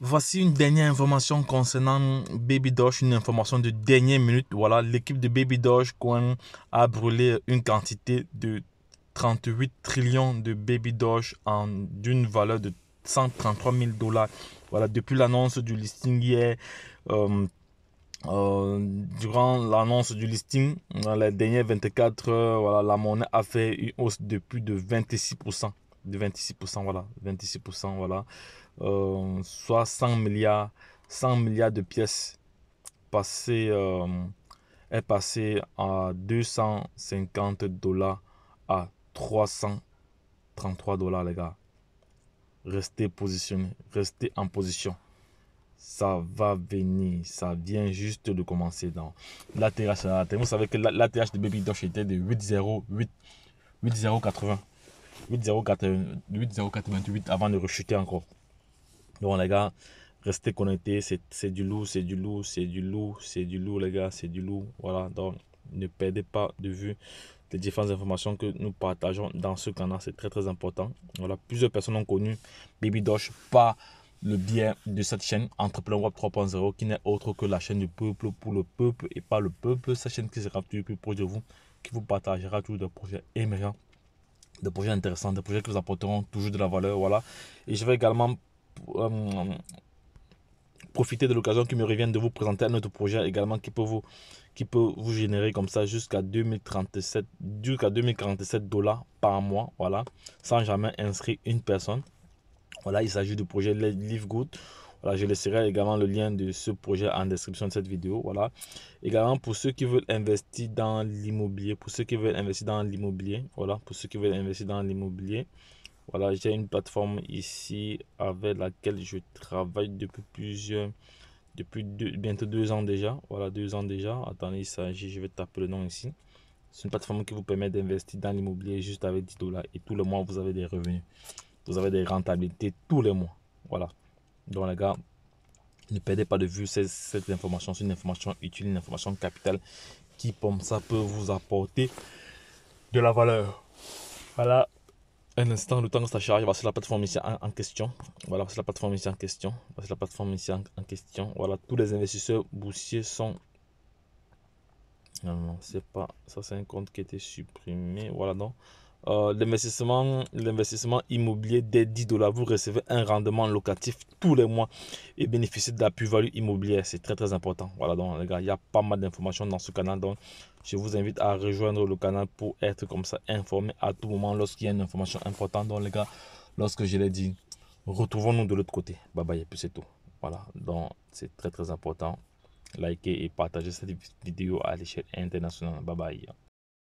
Voici une dernière information concernant Baby Doge, une information de dernière minute. Voilà, l'équipe de Baby Coin a brûlé une quantité de 38 trillions de Baby Doge en d'une valeur de 133 000 dollars. Voilà, depuis l'annonce du listing hier, euh, euh, durant l'annonce du listing, dans les dernières 24 heures, voilà, la monnaie a fait une hausse de plus de 26%. De 26%, voilà. 26%, voilà. Euh, soit 100 milliards, 100 milliards de pièces Passé euh, est passé à 250 dollars à 333 dollars, les gars. Restez positionné, restez en position. Ça va venir, ça vient juste de commencer dans l'ATH. Vous savez que l'ATH de Baby Dosh était de 8,08, 8,080. 8,088 avant de rechuter encore les gars, restez connectés. C'est du loup, c'est du loup, c'est du loup, c'est du loup, les gars, c'est du loup. Voilà, donc ne perdez pas de vue les différentes informations que nous partageons dans ce canal. C'est très, très important. Voilà, plusieurs personnes ont connu Baby Dosh par le bien de cette chaîne Entrepreneur Web 3.0 qui n'est autre que la chaîne du peuple pour le peuple et pas le peuple. Cette chaîne qui sera plus proche de vous, qui vous partagera toujours des projets émergents des projets intéressants, des projets qui vous apporteront toujours de la valeur. Voilà. Et je vais également euh, profiter de l'occasion qui me revient de vous présenter un autre projet également qui peut vous, qui peut vous générer comme ça jusqu'à 2037, jusqu'à 2047 dollars par mois, voilà, sans jamais inscrire une personne. Voilà, il s'agit du projet Live Good. Voilà, je laisserai également le lien de ce projet en description de cette vidéo. Voilà. Également pour ceux qui veulent investir dans l'immobilier, pour ceux qui veulent investir dans l'immobilier, voilà, pour ceux qui veulent investir dans l'immobilier, voilà, j'ai une plateforme ici avec laquelle je travaille depuis plusieurs, depuis bientôt deux ans déjà. Voilà, deux ans déjà. Attendez, il s'agit, je vais taper le nom ici. C'est une plateforme qui vous permet d'investir dans l'immobilier juste avec 10 dollars et tous les mois vous avez des revenus. Vous avez des rentabilités tous les mois. Voilà. Donc les gars, ne perdez pas de vue cette, cette information. C'est une information utile, une information capitale qui comme ça peut vous apporter de la valeur. Voilà un instant, le temps que ça charge, voici la plateforme ici en, question. Voilà, c'est la plateforme ici en question. c'est la plateforme ici en, question. Voilà, tous les investisseurs boursiers sont... Non, c'est pas... Ça, c'est un compte qui était supprimé. Voilà, donc... Euh, l'investissement, l'investissement immobilier des 10 dollars, vous recevez un rendement locatif tous les mois et bénéficiez de la plus-value immobilière. C'est très très important. Voilà donc les gars, il y a pas mal d'informations dans ce canal. Donc je vous invite à rejoindre le canal pour être comme ça informé à tout moment lorsqu'il y a une information importante. Donc les gars, lorsque je l'ai dit, retrouvons-nous de l'autre côté. Bye bye et puis c'est tout. Voilà, donc c'est très très important. Likez et partagez cette vidéo à l'échelle internationale. Bye bye.